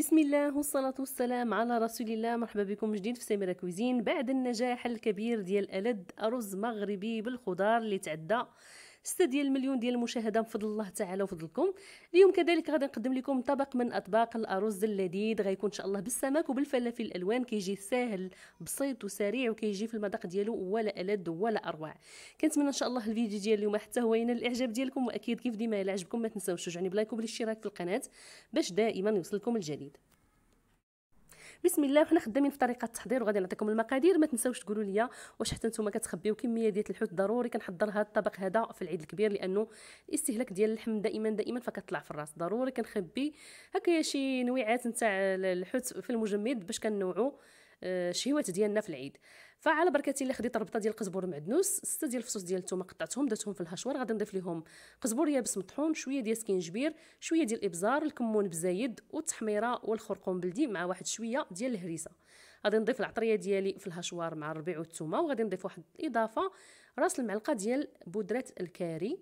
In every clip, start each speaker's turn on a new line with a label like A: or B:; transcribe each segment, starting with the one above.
A: بسم الله والصلاة والسلام على رسول الله مرحبا بكم جديد في سميرة كوزين بعد النجاح الكبير ديال ألد أرز مغربي بالخضار اللي تعدى 6 ديال المليون ديال المشاهده بفضل الله تعالى وفضلكم اليوم كذلك غادي نقدم لكم طبق من اطباق الارز اللذيذ غيكون ان شاء الله بالسمك وبالفلافل الالوان كيجي ساهل بسيط وسريع وكيجي في المذاق ديالو ولا الذ ولا اروع كنتمنى ان شاء الله الفيديو ديال اليوم حتى هو ينال الاعجاب ديالكم واكيد كيف ديما الى عجبكم ما تنساوش تشجعوني بلايك وبالاشتراك في القناه باش دائما يوصلكم الجديد بسم الله حنا خدامين في طريقه التحضير وغادي نعطيكم المقادير ما تنساوش تقولوا لي واش حتى نتوما كتخبيو كميه ديال الحوت ضروري كنحضر هذا الطبق هذا في العيد الكبير لانه الاستهلاك ديال اللحم دائما دائما فكتطلع في الراس ضروري كنخبي هكايا شي نويعات نتاع الحوت في المجمد باش كنوعو الشهيوات آه، ديالنا في العيد فعلى بركه الله خديت ربطه ديال القزبر معدنوس سته ديال الفصوص ديال الثومه قطعتهم درتهم في الهشوار غادي نضيف لهم قزبر يابس مطحون شويه ديال سكينجبير شويه ديال الابزار الكمون بزايد والتحميره والخرقوم بلدي مع واحد شويه ديال الهريسه غادي نضيف العطريه ديالي في الهشوار مع الربيع والثومه وغادي نضيف واحد الاضافه راس المعلقه ديال بودره الكاري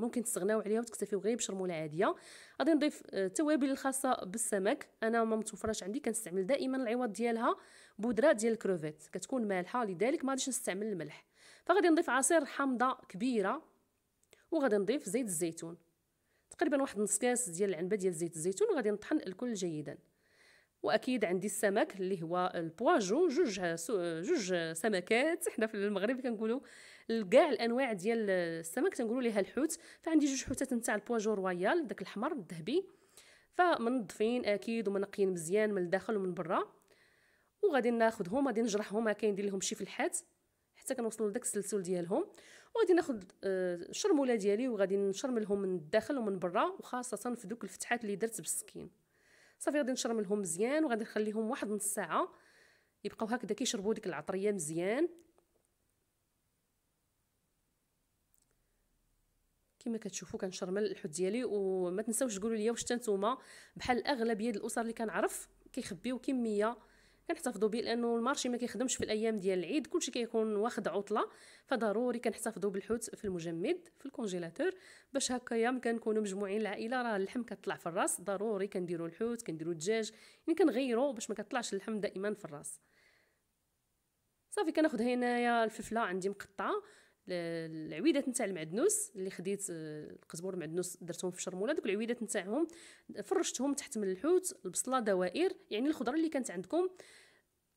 A: ممكن تستغناو عليها وتكتفيو غير بشرموله عاديه غادي نضيف التوابل آه، الخاصه بالسمك انا ما متوفراش عندي كنستعمل دائما العوض ديالها بودره ديال الكروفيت كتكون مالحه لذلك ما غاديش نستعمل الملح فغادي نضيف عصير حامضه كبيره وغادي نضيف زيت الزيتون تقريبا واحد نص كاس ديال العنبه ديال زيت الزيتون وغادي نطحن الكل جيدا واكيد عندي السمك اللي هو البواجو جوج جوج سمكات حنا في المغرب كنقولوا كاع الانواع ديال السمك تنقولوا ليها الحوت فعندي جوج حوتات نتاع البواجو رويال داك الاحمر الذهبي فمنظفين اكيد ومنقيين مزيان من الداخل ومن برا وغادي ناخذهم غادي نجرحهم هكا ندير لهم شي فلحات حتى كنوصلوا لداك السلسول ديالهم وغادي ناخذ الشرموله آه، ديالي وغادي نشرملهم من الداخل ومن برا وخاصه في دوك الفتحات اللي درت بالسكين صافي غادي نشرب منهم مزيان وغادي نخليهم واحد نص ساعه يبقاو هكذا كيشربوا ديك العطريه مزيان كما كتشوفوا كنشرمل الحوت ديالي وما تنساوش تقولوا لي واش حتى نتوما بحال اغلبيه الاسر اللي كنعرف كيخبيو كميه كنحتفظوا به لانه المارشي ما كيخدمش في الايام ديال العيد كلشي كيكون واخد عطله فضروري كنحتفظوا بالحوت في المجمد في الكونجيلاتور باش هكايا ملي كنكونوا مجموعين العائله راه اللحم كطلع في الراس ضروري كنديروا الحوت كنديروا الدجاج يعني كنغيروا باش ما كطلعش اللحم دائما في الراس صافي كناخذ هنايا الفلفله عندي مقطعه العويدات نتاع المعدنوس اللي خديت آه، القزبور المعدنوس درتهم في الشرموله دوك العويدات نتاعهم فرشتهم تحت من الحوت البصله دوائر يعني الخضره اللي كانت عندكم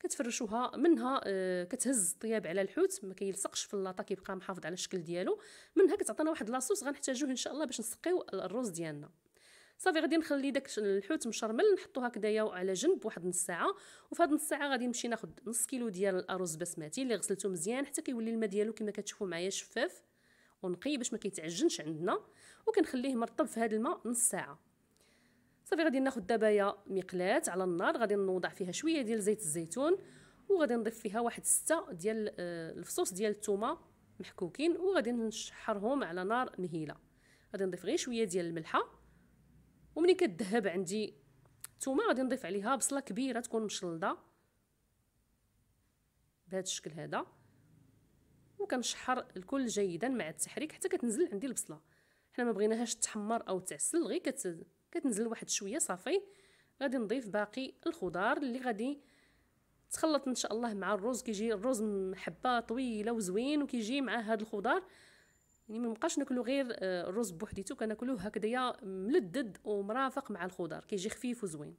A: كتفرشوها منها آه، كتهز الطياب على الحوت ما كيلصقش في اللاطا كيبقى محافظ على الشكل ديالو منها كتعطينا واحد لاصوص غنحتاجوه ان شاء الله باش نسقيو الرز ديالنا صافي غادي نخلي داك الحوت مشرمل نحطو هكذايا على جنب واحد نص ساعه وفي هاد نص ساعه غادي نمشي ناخد نص كيلو ديال الارز بسمتي اللي غسلته مزيان حتى كيولي الماء ديالو كما كتشوفوا معايا شفاف ونقي باش ما كيتعجنش عندنا وكنخليه مرطب في هاد الماء نص ساعه صافي غادي ناخد دبايا مقلاة على النار غادي نوضع فيها شويه ديال زيت الزيتون وغادي نضيف فيها واحد ستة ديال آه، الفصوص ديال الثومه محكوكين وغادي نشحرهم على نار مهيله غادي نضيف غير شويه ديال الملحه ومني كتذهب عندي ثومة غادي نضيف عليها بصله كبيره تكون مشلده بهذا الشكل هذا وكنشحر الكل جيدا مع التحريك حتى كتنزل عندي البصله حنا ما بغيناهاش تحمر او تعسل غير كت... كتنزل واحد شويه صافي غادي نضيف باقي الخضار اللي غادي تخلط ان شاء الله مع الرز كيجي الرز حبه طويله وزوين وكيجي مع هاد الخضار يعني ما نبقاش ناكلو غير آه، الرز بوحديته كناكلوه هكذايا ملدد ومرافق مع الخضر كيجي خفيف وزوين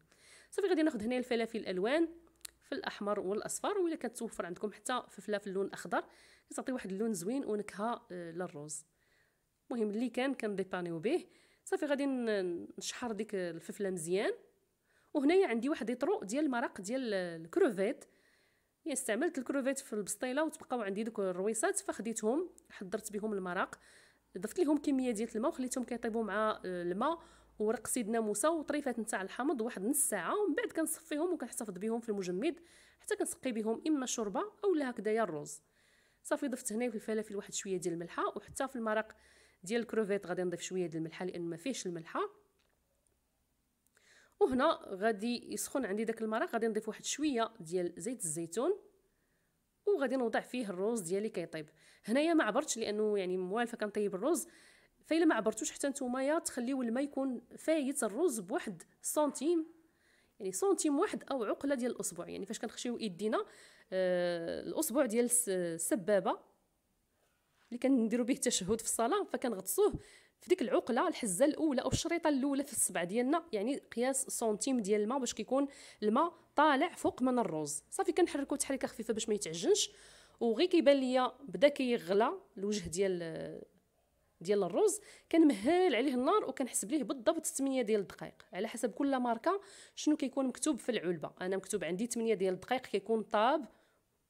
A: صافي غادي ناخذ هنا الفلافل الالوان في الاحمر والاصفر ولا كتوفر عندكم حتى فلفله في اللون الاخضر كتعطي واحد اللون زوين ونكهه آه، للرز المهم اللي كان كنديبانيو به صافي غادي نشحر ديك الفلفله مزيان وهنايا عندي واحد يطرو ديال المرق ديال الكروفيت هي استعملت الكروفيت في البسطيله وتبقاو عندي دوك الرويصات فخديتهم حضرت بهم المراق ضفت لهم كميه ديال الماء وخليتهم كيطيبوا مع آه، الماء ورق سيدنا موسى وطريفات نتاع الحامض واحد نص ساعه ومن بعد كنصفيهم وكنحتفظ بهم في المجمد حتى كنسقي بهم اما شوربه اولا هكذايا الرز صافي ضفت هنا في الفلافل واحد شويه ديال الملحه وحتى في المرق ديال الكروفيت غادي نضيف شويه ديال الملحه لان ما فيهش الملحه وهنا غادي يسخن عندي داك المرق غادي نضيف واحد شويه ديال زيت الزيتون وغادي نوضع فيه الروز ديالي كيطيب هنايا ما عبرتش لانه يعني موالفه كنطيب الروز فإلا ما عبرتوش حتى نتوما تخليو الماء يكون فايت الرز بواحد سنتيم يعني سنتيم واحد او عقله ديال الاصبع يعني فاش كنخشيو ايدينا آه الاصبع ديال السبابه اللي كنديروا به التشهد في الصلاه فكنغطسوه في ديك العقله الحزه الاولى او الشريطه الاولى في الصبع ديالنا يعني قياس سنتيم ديال الماء باش كيكون الماء طالع فوق من الرز صافي كنحركو تحريكه خفيفه باش ما يتعجنش وغير كيبان ليا بدا كيغلى الوجه ديال ديال الرز كنمهل عليه النار وكنحسب ليه بالضبط 8 ديال الدقائق على حسب كل ماركه شنو كيكون مكتوب في العلبه انا مكتوب عندي 8 ديال الدقائق كيكون طاب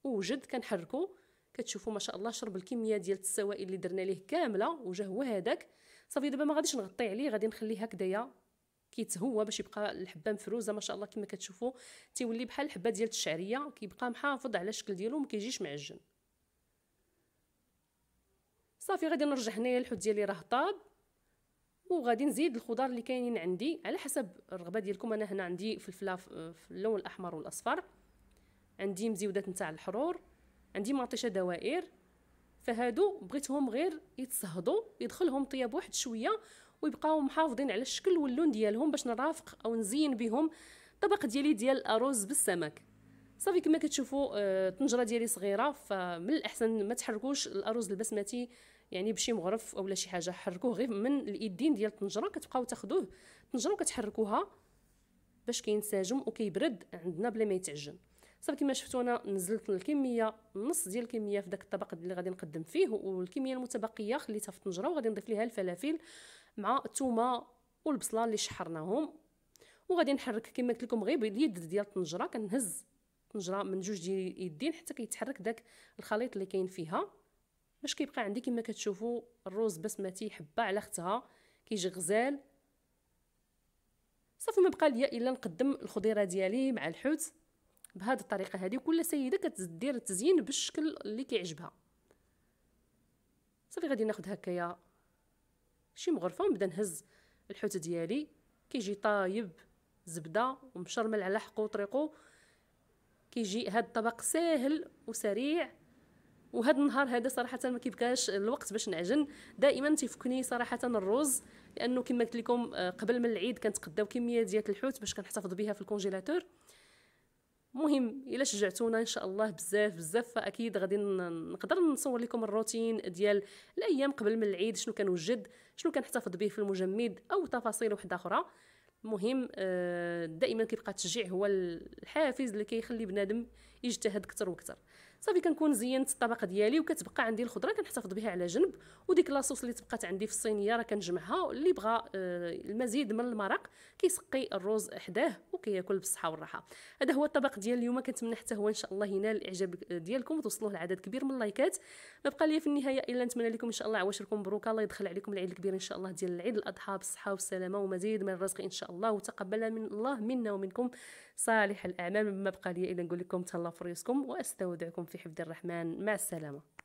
A: وجد كنحركو كتشوفوا ما شاء الله شرب الكميه ديال السوائل اللي درنا ليه كامله وجا هو هذاك صافي دابا ما غاديش نغطي عليه غادي نخليه هكذايا كيتهوى باش يبقى الحبه مفروزه ما شاء الله كما كتشوفوا تيولي بحال الحبه ديال الشعريه كيبقى محافظ على الشكل ديالو ما كيجيش معجن صافي غادي نرجع هنايا الحوت ديالي راه طاب وغادي نزيد الخضار اللي كاينين عندي على حسب الرغبه ديالكم انا هنا عندي فلفله في اللون الاحمر والاصفر عندي مزيودات نتاع الحرور عندي مطيشه دوائر فهادو بغيتهم غير يتصهدوا يدخلهم طياب واحد شويه ويبقاو محافظين على الشكل واللون ديالهم باش نرافق او نزين بهم طبق ديالي ديال الارز بالسمك صافي كما كتشوفوا الطنجره آه، ديالي صغيره فمن الاحسن ما تحركوش الارز البسمتي يعني بشي مغرف اولا شي حاجه حركوه غير من الايدين ديال الطنجره كتبقاو تاخذوه الطنجره وكتحركوها باش كينسجم وكيبرد عندنا بلا ما يتعجن صافي كما شفتوا انا نزلت الكميه نص ديال الكميه في داك الطبق اللي غادي نقدم فيه والكميه المتبقيه خليتها في الطنجره وغادي نضيف ليها الفلافل مع الثومه والبصله اللي شحرناهم وغادي نحرك كما قلت لكم غير باليد ديال الطنجره كنهز الطنجره من جوج ديال اليدين حتى كيتحرك داك الخليط اللي كاين فيها باش كيبقى عندي كما كتشوفوا الرز بسمتي حبه على اختها كيجي غزال صافي ما بقى ليا الا نقدم الخضيره ديالي مع الحوت بهذه الطريقه هذه وكل سيده كتدير التزيين بالشكل اللي كيعجبها صافي غادي ناخذ هكايا شي مغرفه ونبدا نهز الحوت ديالي كيجي طايب زبده ومشرمل على حقو وطريقو كيجي هاد الطبق ساهل وسريع وهاد النهار هذا صراحه ما كيبقاش الوقت باش نعجن دائما تيفكني صراحه الرز لانه كما قلت لكم آه، قبل من العيد كنتقداو كميه ديال الحوت باش كنحتفظ بها في الكونجيلاتور مهم الا شجعتونا ان شاء الله بزاف بزاف فاكيد غادي نقدر نصور لكم الروتين ديال الايام قبل من العيد شنو كنوجد شنو كنحتفظ به في المجمد او تفاصيل وحده اخرى المهم آه، دائما كيبقى التشجيع هو الحافز اللي كيخلي بنادم يجتهد اكثر واكثر صافي كنكون زينت الطبق ديالي وكتبقى عندي الخضره كنحتفظ بها على جنب وديك لاصوص اللي تبقات عندي في الصينيه راه كنجمعها اللي بغى آه، المزيد من المرق كيسقي الرز حداه وكياكل بالصحه والراحه هذا هو الطبق ديال اليوم كنتمنى حتى هو ان شاء الله ينال الاعجاب ديالكم وتوصلوه لعدد كبير من اللايكات ما بقى لي في النهايه الا نتمنى لكم ان شاء الله عواشركم مبروكه الله يدخل عليكم العيد الكبير ان شاء الله ديال العيد الاضحى بالصحه والسلامه ومزيد من الرزق ان شاء الله وتقبل من الله منا ومنكم صالح الاعمال ما بقى لي الا نقول لكم تهلاو في ريوسكم واستودعكم في في حفظ الرحمن مع السلامة